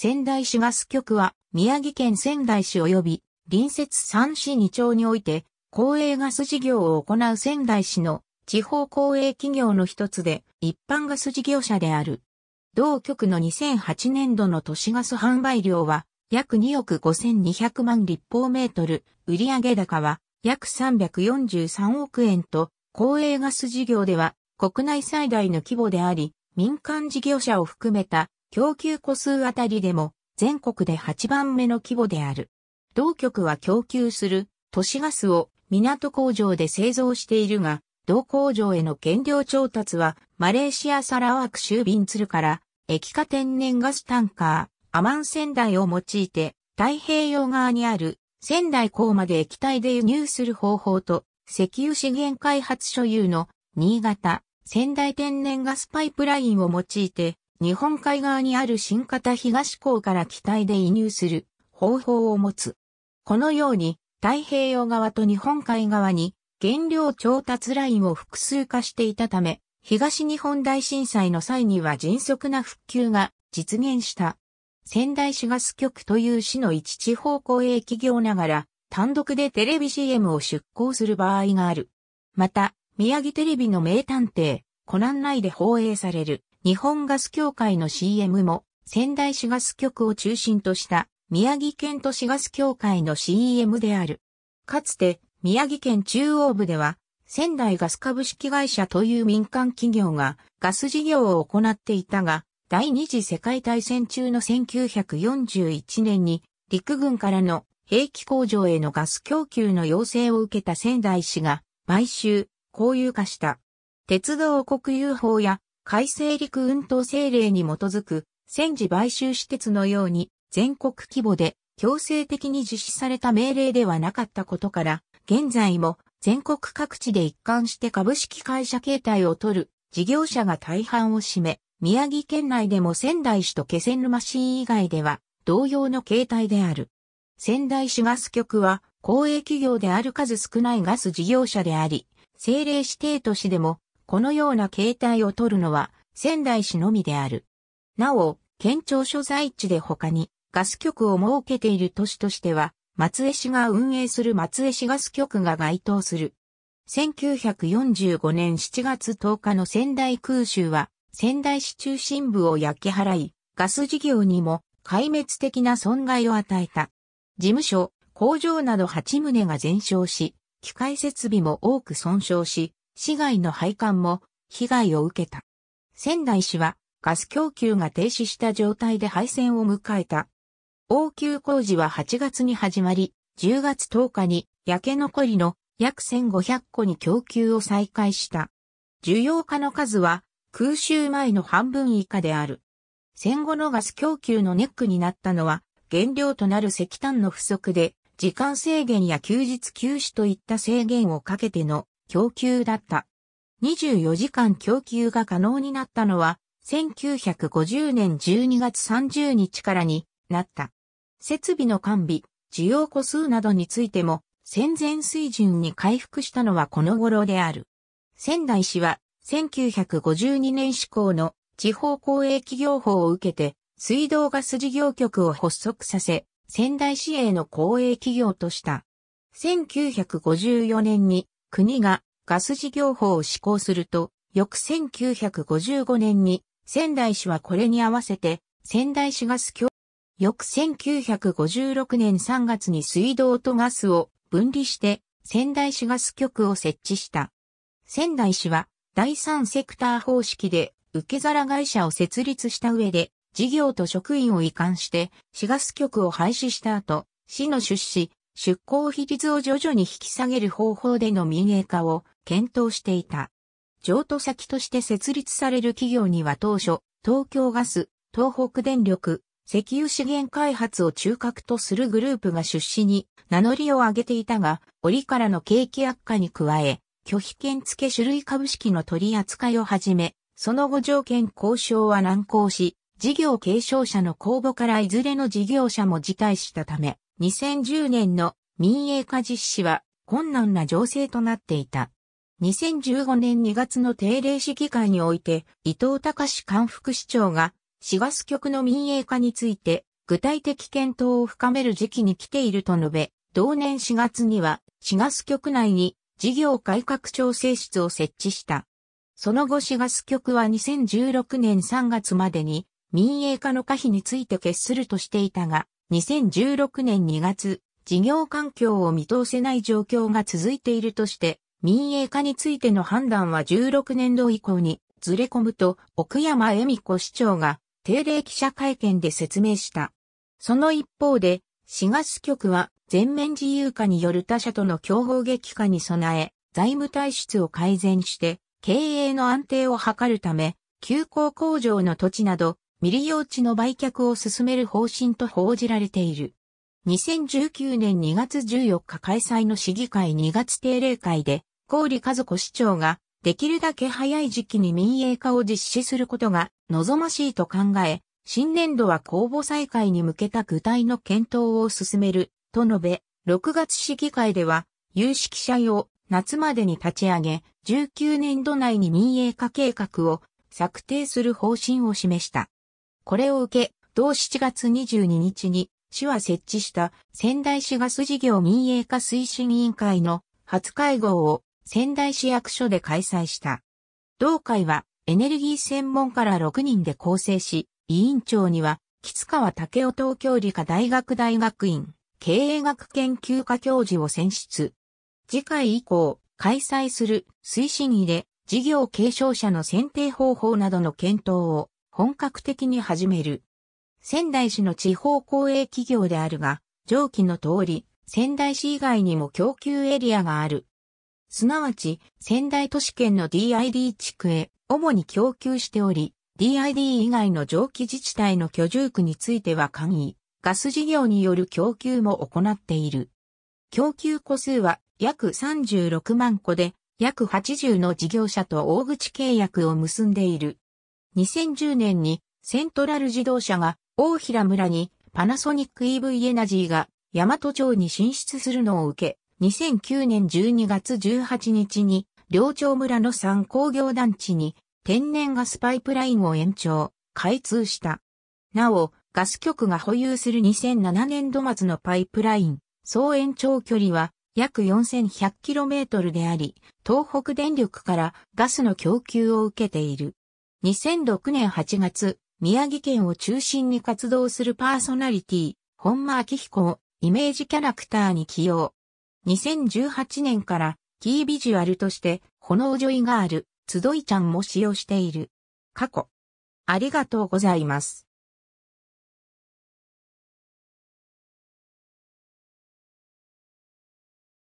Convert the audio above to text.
仙台市ガス局は、宮城県仙台市及び、隣接三市二町において、公営ガス事業を行う仙台市の地方公営企業の一つで、一般ガス事業者である。同局の2008年度の都市ガス販売量は、約2億5200万立方メートル、売上高は約343億円と、公営ガス事業では国内最大の規模であり、民間事業者を含めた供給個数あたりでも全国で8番目の規模である。同局は供給する都市ガスを港工場で製造しているが、同工場への原料調達はマレーシアサラワーク州便鶴から液化天然ガスタンカー、アマン仙台を用いて太平洋側にある仙台港まで液体で輸入する方法と石油資源開発所有の新潟仙台天然ガスパイプラインを用いて日本海側にある新型東港から機体で移入する方法を持つ。このように太平洋側と日本海側に原料調達ラインを複数化していたため、東日本大震災の際には迅速な復旧が実現した。仙台市ガス局という市の一地方公営企業ながら単独でテレビ CM を出稿する場合がある。また、宮城テレビの名探偵、コナン内で放映される。日本ガス協会の CM も仙台市ガス局を中心とした宮城県都市ガス協会の CM である。かつて宮城県中央部では仙台ガス株式会社という民間企業がガス事業を行っていたが、第二次世界大戦中の1941年に陸軍からの兵器工場へのガス供給の要請を受けた仙台市が買収、公有化した。鉄道国有法や改正陸運統政令に基づく戦時買収施設のように全国規模で強制的に実施された命令ではなかったことから、現在も全国各地で一貫して株式会社形態を取る事業者が大半を占め、宮城県内でも仙台市と気仙沼市以外では同様の形態である。仙台市ガス局は公営企業である数少ないガス事業者であり、政令指定都市でもこのような形態を取るのは仙台市のみである。なお、県庁所在地で他にガス局を設けている都市としては、松江市が運営する松江市ガス局が該当する。1945年7月10日の仙台空襲は、仙台市中心部を焼き払い、ガス事業にも壊滅的な損害を与えた。事務所、工場など8棟が全焼し、機械設備も多く損傷し、市街の配管も被害を受けた。仙台市はガス供給が停止した状態で廃線を迎えた。応急工事は8月に始まり、10月10日に焼け残りの約1500個に供給を再開した。需要家の数は空襲前の半分以下である。戦後のガス供給のネックになったのは原料となる石炭の不足で時間制限や休日休止といった制限をかけての供給だった。24時間供給が可能になったのは、1950年12月30日からになった。設備の完備、需要個数などについても、戦前水準に回復したのはこの頃である。仙台市は、1952年施行の地方公営企業法を受けて、水道ガス事業局を発足させ、仙台市営の公営企業とした。1954年に国がガス事業法を施行すると、翌1955年に仙台市はこれに合わせて仙台市ガス協翌1956年3月に水道とガスを分離して仙台市ガス局を設置した。仙台市は第三セクター方式で受け皿会社を設立した上で事業と職員を移管して市ガス局を廃止した後、市の出資、出港比率を徐々に引き下げる方法での民営化を検討していた。譲渡先として設立される企業には当初、東京ガス、東北電力、石油資源開発を中核とするグループが出資に名乗りを上げていたが、折からの景気悪化に加え、拒否権付種類株式の取り扱いをはじめ、その後条件交渉は難航し、事業継承者の公募からいずれの事業者も辞退したため、2010年の民営化実施は困難な情勢となっていた。2015年2月の定例市議会において、伊藤隆官副市長が、市ガス局の民営化について、具体的検討を深める時期に来ていると述べ、同年4月には、市ガス局内に事業改革調整室を設置した。その後市ガス局は2016年3月までに民営化の可否について決するとしていたが、2016年2月、事業環境を見通せない状況が続いているとして、民営化についての判断は16年度以降にずれ込むと、奥山恵美子市長が定例記者会見で説明した。その一方で、市ガス局は全面自由化による他社との競合激化に備え、財務体質を改善して、経営の安定を図るため、休行工場の土地など、未利用地の売却を進める方針と報じられている。2019年2月14日開催の市議会2月定例会で、郡和子市長が、できるだけ早い時期に民営化を実施することが望ましいと考え、新年度は公募再開に向けた具体の検討を進める、と述べ、6月市議会では、有識者用、夏までに立ち上げ、19年度内に民営化計画を策定する方針を示した。これを受け、同7月22日に、市は設置した仙台市ガス事業民営化推進委員会の初会合を仙台市役所で開催した。同会はエネルギー専門から6人で構成し、委員長には、吉川武夫東京理科大学大学院経営学研究科教授を選出。次回以降、開催する推進委で事業継承者の選定方法などの検討を本格的に始める。仙台市の地方公営企業であるが、上記の通り、仙台市以外にも供給エリアがある。すなわち、仙台都市圏の DID 地区へ主に供給しており、DID 以外の上記自治体の居住区については簡易、ガス事業による供給も行っている。供給個数は約36万個で、約80の事業者と大口契約を結んでいる。2010年にセントラル自動車が大平村にパナソニック EV エナジーが大和町に進出するのを受け、2009年12月18日に両町村の3工業団地に天然ガスパイプラインを延長、開通した。なお、ガス局が保有する2007年度末のパイプライン、総延長距離は約 4100km であり、東北電力からガスの供給を受けている。2006年8月、宮城県を中心に活動するパーソナリティ、本間明彦をイメージキャラクターに起用。2018年からキービジュアルとして、炎女ョイガール、つどいちゃんも使用している。過去。ありがとうございます。